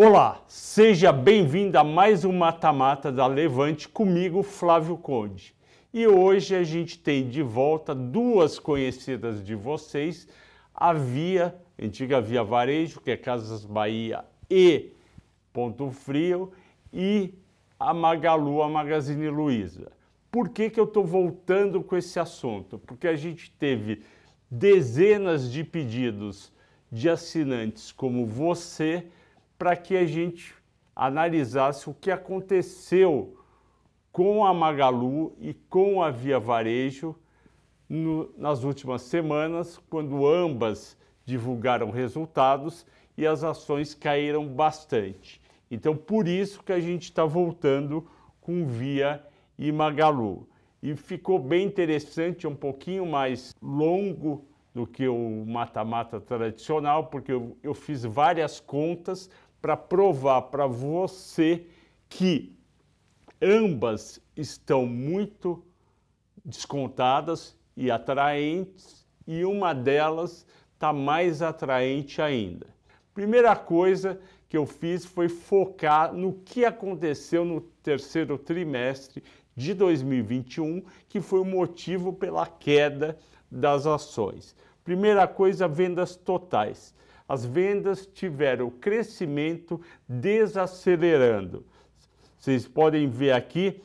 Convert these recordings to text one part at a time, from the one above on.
Olá, seja bem-vindo a mais um mata-mata da Levante comigo, Flávio Conde. E hoje a gente tem de volta duas conhecidas de vocês, a Via, antiga Via Varejo, que é Casas Bahia e Ponto Frio, e a Magalu, a Magazine Luiza. Por que, que eu estou voltando com esse assunto? Porque a gente teve dezenas de pedidos de assinantes como você, para que a gente analisasse o que aconteceu com a Magalu e com a Via Varejo no, nas últimas semanas, quando ambas divulgaram resultados e as ações caíram bastante. Então, por isso que a gente está voltando com Via e Magalu. E ficou bem interessante, um pouquinho mais longo do que o mata-mata tradicional, porque eu, eu fiz várias contas para provar para você que ambas estão muito descontadas e atraentes e uma delas está mais atraente ainda. Primeira coisa que eu fiz foi focar no que aconteceu no terceiro trimestre de 2021, que foi o motivo pela queda das ações. Primeira coisa, vendas totais as vendas tiveram crescimento desacelerando. Vocês podem ver aqui,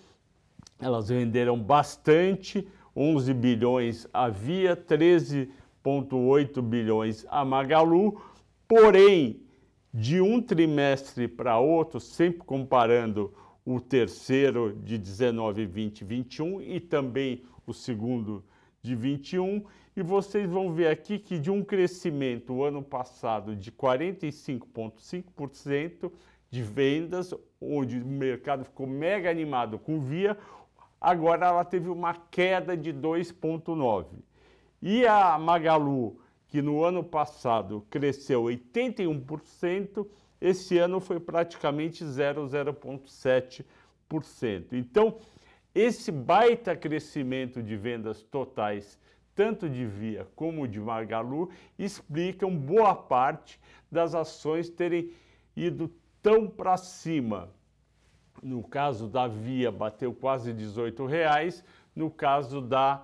elas venderam bastante, 11 bilhões a Via, 13,8 bilhões a Magalu, porém, de um trimestre para outro, sempre comparando o terceiro de 19, 20, 21 e também o segundo de 21 e vocês vão ver aqui que de um crescimento o ano passado de 45,5% de vendas, onde o mercado ficou mega animado com Via, agora ela teve uma queda de 2,9%. E a Magalu, que no ano passado cresceu 81%, esse ano foi praticamente 0,07%. Então, esse baita crescimento de vendas totais, tanto de Via como de Magalu, explicam boa parte das ações terem ido tão para cima. No caso da Via, bateu quase R$ 18, reais, no caso da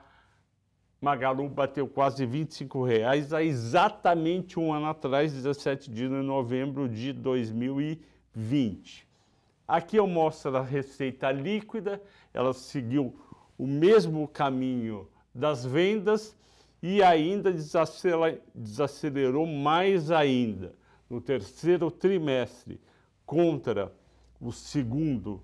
Magalu bateu quase 25 reais há exatamente um ano atrás, 17 de novembro de 2020. Aqui eu mostro a receita líquida, ela seguiu o mesmo caminho das vendas e ainda desacelerou mais ainda no terceiro trimestre contra o segundo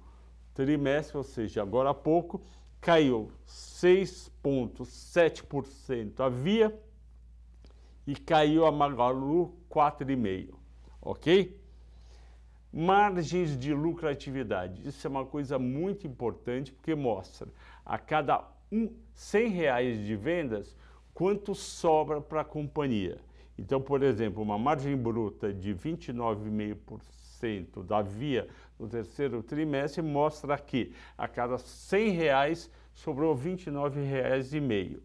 trimestre, ou seja, agora há pouco, caiu 6,7% a Via e caiu a Magalu 4,5%, ok? Margens de lucratividade. Isso é uma coisa muito importante porque mostra a cada um, 100 reais de vendas quanto sobra para a companhia. Então, por exemplo, uma margem bruta de 29,5% da Via no terceiro trimestre mostra que a cada 100 reais sobrou R$ 29,5.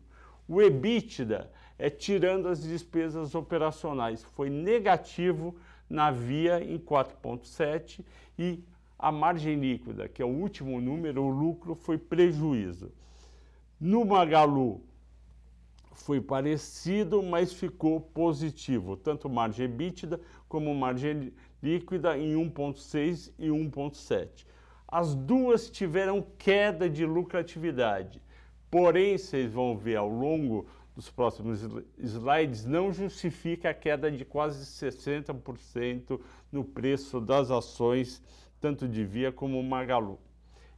O EBITDA é tirando as despesas operacionais, foi negativo navia em 4,7% e a margem líquida, que é o último número, o lucro foi prejuízo. No Magalu foi parecido, mas ficou positivo, tanto margem bítida como margem líquida em 1,6 e 1,7. As duas tiveram queda de lucratividade. Porém, vocês vão ver ao longo dos próximos slides não justifica a queda de quase 60% no preço das ações, tanto de Via como Magalu.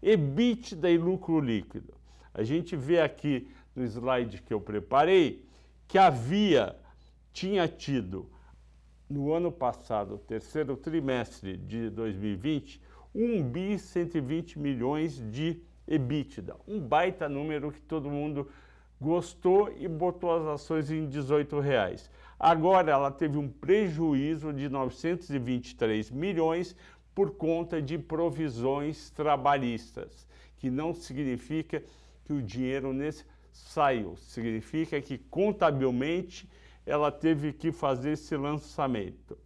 EBITDA e lucro líquido. A gente vê aqui no slide que eu preparei que a Via tinha tido no ano passado, terceiro trimestre de 2020, 1 bi 120 milhões de EBITDA, um baita número que todo mundo gostou e botou as ações em 18 reais. Agora ela teve um prejuízo de 923 milhões por conta de provisões trabalhistas, que não significa que o dinheiro nesse saiu, significa que contabilmente ela teve que fazer esse lançamento.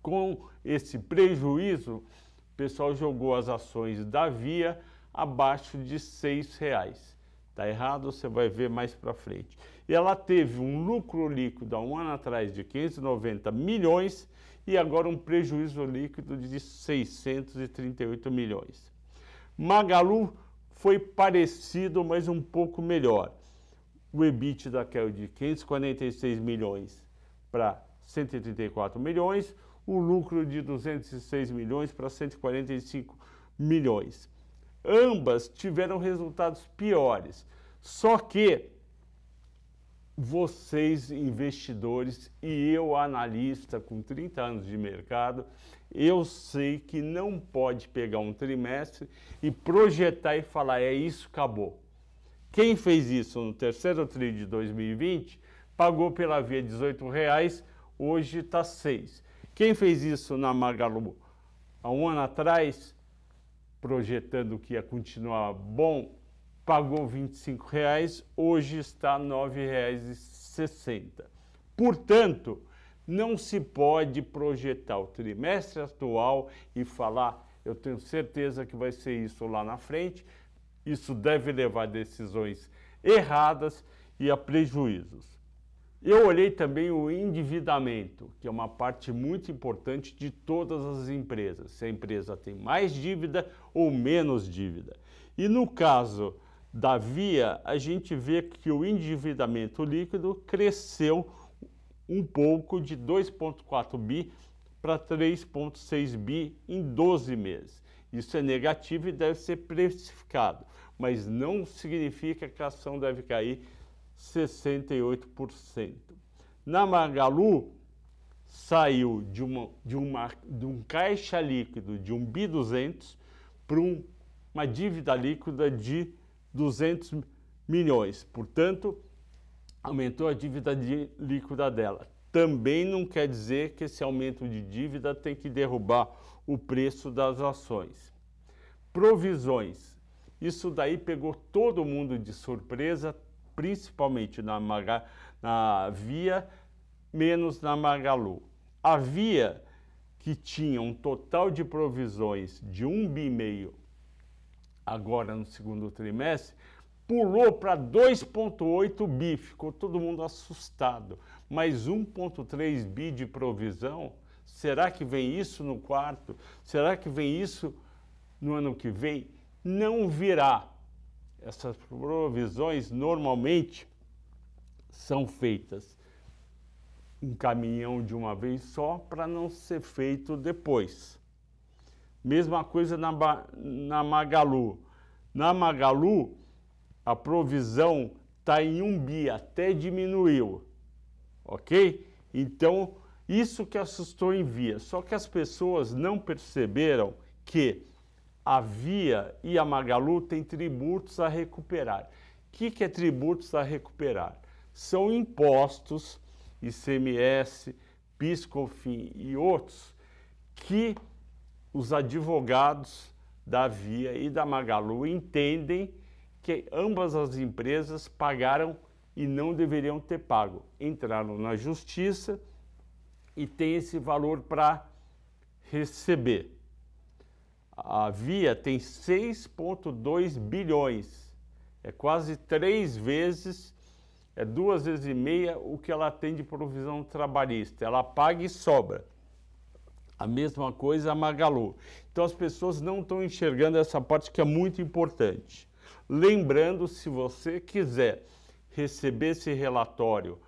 Com esse prejuízo, o pessoal jogou as ações da Via abaixo de R$ reais. Está errado, você vai ver mais para frente. E ela teve um lucro líquido há um ano atrás de 590 milhões e agora um prejuízo líquido de 638 milhões. Magalu foi parecido, mas um pouco melhor. O EBITDA caiu é de 546 milhões para 134 milhões, o lucro de 206 milhões para 145 milhões. Ambas tiveram resultados piores. Só que vocês investidores e eu analista com 30 anos de mercado, eu sei que não pode pegar um trimestre e projetar e falar é isso, acabou. Quem fez isso no terceiro tri de 2020 pagou pela via R$18,00, reais, hoje está 6. Quem fez isso na Magalu há um ano atrás projetando que ia continuar bom, pagou R$ 25,00, hoje está R$ 9,60. Portanto, não se pode projetar o trimestre atual e falar, eu tenho certeza que vai ser isso lá na frente. Isso deve levar a decisões erradas e a prejuízos. Eu olhei também o endividamento, que é uma parte muito importante de todas as empresas, se a empresa tem mais dívida ou menos dívida. E no caso da Via, a gente vê que o endividamento líquido cresceu um pouco de 2,4 bi para 3,6 bi em 12 meses. Isso é negativo e deve ser precificado, mas não significa que a ação deve cair 68%. Na Magalu, saiu de, uma, de, uma, de um caixa líquido de um bi 200 para um, uma dívida líquida de 200 milhões. Portanto, aumentou a dívida de, líquida dela. Também não quer dizer que esse aumento de dívida tem que derrubar o preço das ações. Provisões. Isso daí pegou todo mundo de surpresa, principalmente na, Maga, na Via, menos na Magalu. A Via, que tinha um total de provisões de um bi meio agora no segundo trimestre, pulou para 2,8 bi, ficou todo mundo assustado. Mas 1,3 bi de provisão, será que vem isso no quarto? Será que vem isso no ano que vem? Não virá essas provisões normalmente são feitas um caminhão de uma vez só para não ser feito depois. Mesma coisa na, na Magalu. Na Magalu, a provisão está em um bi, até diminuiu, ok? Então, isso que assustou em via. Só que as pessoas não perceberam que a Via e a Magalu têm tributos a recuperar. O que, que é tributos a recuperar? São impostos, ICMS, PIS, e outros, que os advogados da Via e da Magalu entendem que ambas as empresas pagaram e não deveriam ter pago. Entraram na justiça e têm esse valor para receber. A Via tem 6,2 bilhões, é quase três vezes, é duas vezes e meia o que ela tem de provisão trabalhista. Ela paga e sobra. A mesma coisa a Magalu. Então as pessoas não estão enxergando essa parte que é muito importante. Lembrando, se você quiser receber esse relatório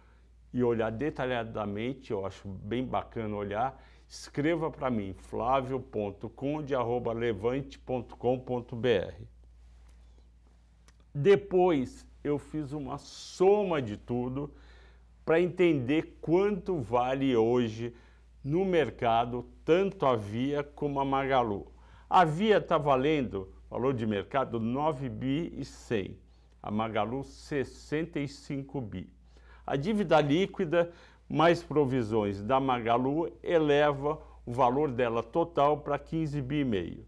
e olhar detalhadamente, eu acho bem bacana olhar, escreva para mim, flávio.conde.levante.com.br. Depois eu fiz uma soma de tudo para entender quanto vale hoje no mercado tanto a Via como a Magalu. A Via está valendo, valor de mercado, 9 bi e 100. A Magalu, 65 bi. A dívida líquida mais provisões da Magalu eleva o valor dela total para 15 bi meio.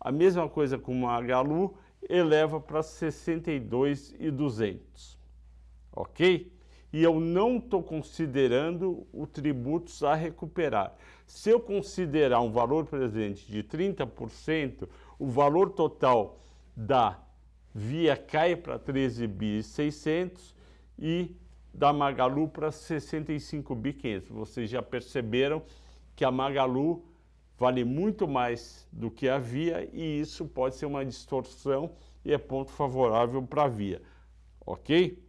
A mesma coisa com Magalu eleva para 62,200. OK? E eu não estou considerando o tributos a recuperar. Se eu considerar um valor presente de 30%, o valor total da via cai para 13 600 e da Magalu para 65.500. Vocês já perceberam que a Magalu vale muito mais do que a Via e isso pode ser uma distorção e é ponto favorável para a Via, ok?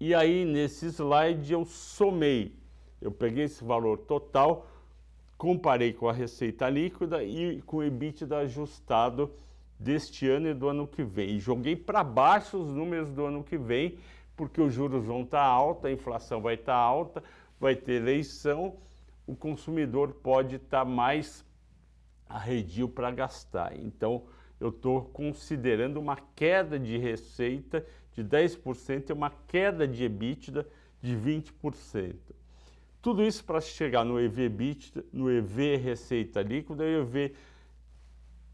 E aí nesse slide eu somei, eu peguei esse valor total, comparei com a receita líquida e com o EBITDA ajustado deste ano e do ano que vem. joguei para baixo os números do ano que vem porque os juros vão estar tá altos, a inflação vai estar tá alta, vai ter eleição, o consumidor pode estar tá mais arredio para gastar. Então, eu estou considerando uma queda de receita de 10% e uma queda de EBITDA de 20%. Tudo isso para chegar no EV EBITDA, no EV receita líquida e EV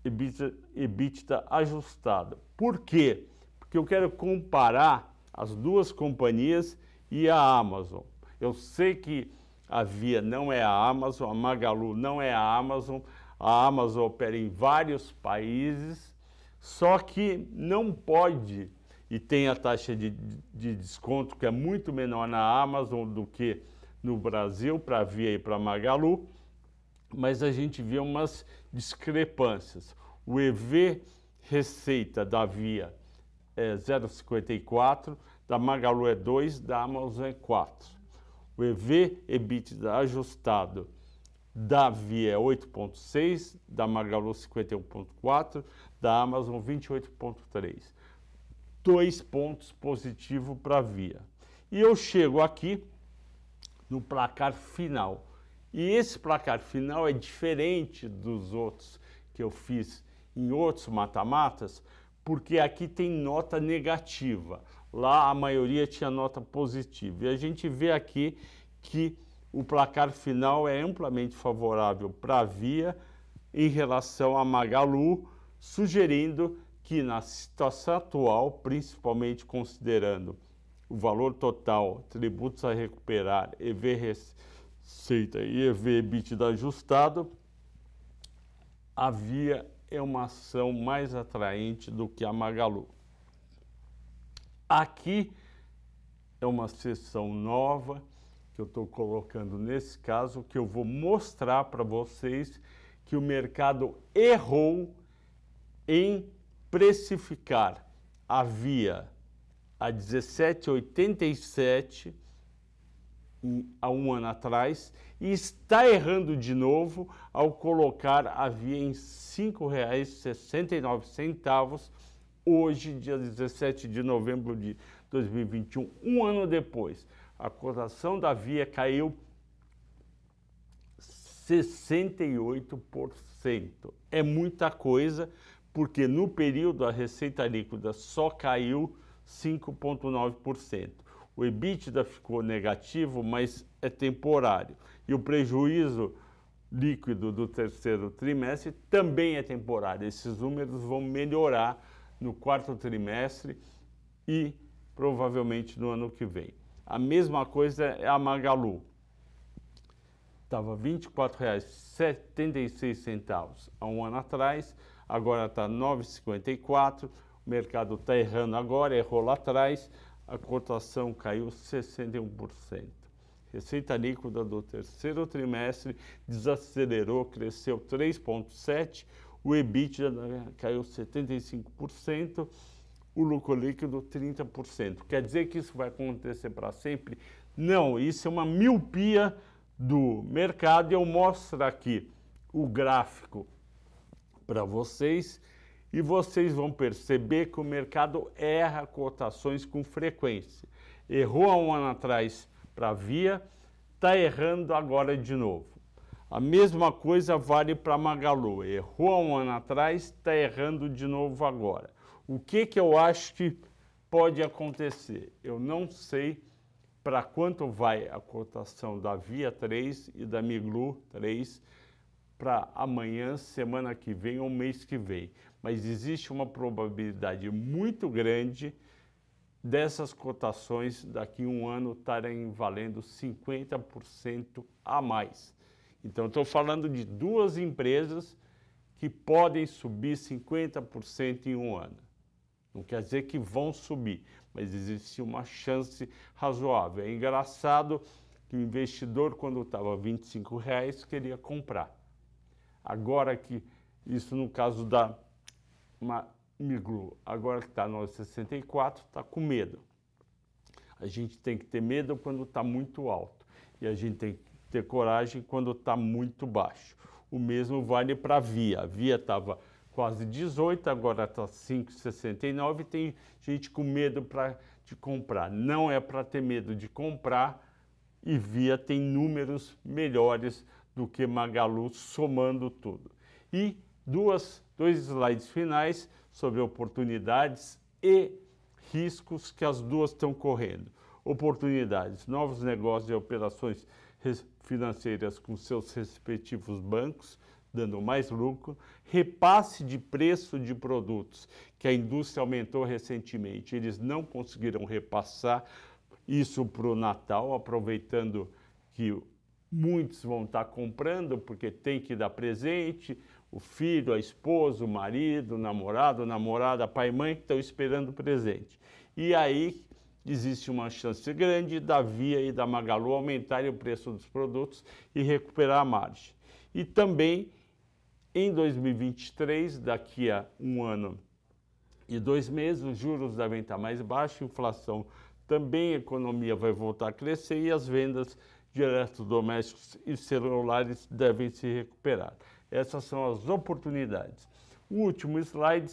EBITDA, EBITDA ajustada. Por quê? Porque eu quero comparar as duas companhias e a Amazon. Eu sei que a Via não é a Amazon, a Magalu não é a Amazon, a Amazon opera em vários países, só que não pode e tem a taxa de, de desconto que é muito menor na Amazon do que no Brasil, para a Via e para a Magalu, mas a gente vê umas discrepâncias. O EV receita da Via é 0,54, da Magalu é 2, da Amazon é 4. O EV EBITDA ajustado da Via é 8,6, da Magalu 51,4, da Amazon 28,3. Dois pontos positivos para a Via. E eu chego aqui no placar final. E esse placar final é diferente dos outros que eu fiz em outros mata-matas, porque aqui tem nota negativa. Lá a maioria tinha nota positiva. E a gente vê aqui que o placar final é amplamente favorável para a Via em relação a Magalu, sugerindo que na situação atual, principalmente considerando o valor total, tributos a recuperar, EV receita e EV da ajustado, havia é uma ação mais atraente do que a Magalu. Aqui é uma sessão nova que eu estou colocando nesse caso, que eu vou mostrar para vocês que o mercado errou em precificar a via a 17,87 há um ano atrás e está errando de novo ao colocar a via em R$ 5,69 hoje, dia 17 de novembro de 2021, um ano depois. A cotação da via caiu 68%. É muita coisa, porque no período a receita líquida só caiu 5,9% o EBITDA ficou negativo, mas é temporário. E o prejuízo líquido do terceiro trimestre também é temporário. Esses números vão melhorar no quarto trimestre e provavelmente no ano que vem. A mesma coisa é a Magalu. Estava R$ 24,76 há um ano atrás, agora está R$ 9,54. O mercado está errando agora, errou lá atrás a cotação caiu 61%. Receita líquida do terceiro trimestre desacelerou, cresceu 3,7%, o EBITDA caiu 75%, o lucro líquido 30%. Quer dizer que isso vai acontecer para sempre? Não, isso é uma miopia do mercado. Eu mostro aqui o gráfico para vocês e vocês vão perceber que o mercado erra cotações com frequência. Errou há um ano atrás para a Via, está errando agora de novo. A mesma coisa vale para Magalu. Errou há um ano atrás, está errando de novo agora. O que, que eu acho que pode acontecer? Eu não sei para quanto vai a cotação da Via 3 e da Miglu 3 para amanhã, semana que vem ou mês que vem. Mas existe uma probabilidade muito grande dessas cotações daqui a um ano estarem valendo 50% a mais. Então, estou falando de duas empresas que podem subir 50% em um ano. Não quer dizer que vão subir, mas existe uma chance razoável. É engraçado que o investidor, quando estava R$ 25, reais, queria comprar. Agora que, isso no caso da Miglu, migrou, agora que está 964, está com medo. A gente tem que ter medo quando está muito alto e a gente tem que ter coragem quando está muito baixo. O mesmo vale para a via. A via estava quase 18, agora está 5,69 e tem gente com medo pra, de comprar. Não é para ter medo de comprar e via tem números melhores do que Magalu somando tudo. E duas, dois slides finais sobre oportunidades e riscos que as duas estão correndo. Oportunidades, novos negócios e operações financeiras com seus respectivos bancos, dando mais lucro, repasse de preço de produtos, que a indústria aumentou recentemente. Eles não conseguiram repassar isso para o Natal, aproveitando que Muitos vão estar comprando porque tem que dar presente. O filho, a esposa, o marido, o namorado, a namorada, pai e mãe estão esperando presente. E aí existe uma chance grande da Via e da Magalu aumentarem o preço dos produtos e recuperar a margem. E também em 2023, daqui a um ano e dois meses, os juros devem estar mais baixos, inflação também, a economia vai voltar a crescer e as vendas de eletrodomésticos e celulares devem se recuperar. Essas são as oportunidades. O último slide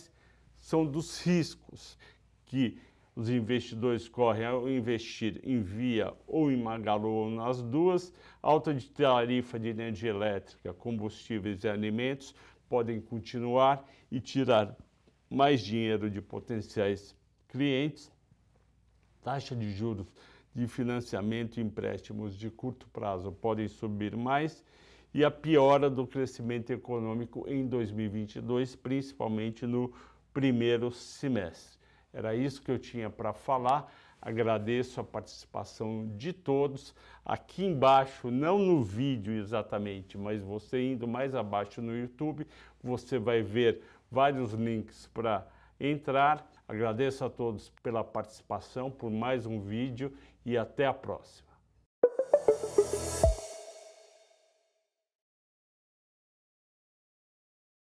são dos riscos que os investidores correm ao investir em via ou em Magalu ou nas duas. Alta de tarifa de energia elétrica, combustíveis e alimentos podem continuar e tirar mais dinheiro de potenciais clientes. Taxa de juros de financiamento e empréstimos de curto prazo podem subir mais e a piora do crescimento econômico em 2022, principalmente no primeiro semestre. Era isso que eu tinha para falar. Agradeço a participação de todos. Aqui embaixo, não no vídeo exatamente, mas você indo mais abaixo no YouTube, você vai ver vários links para entrar. Agradeço a todos pela participação por mais um vídeo e até a próxima.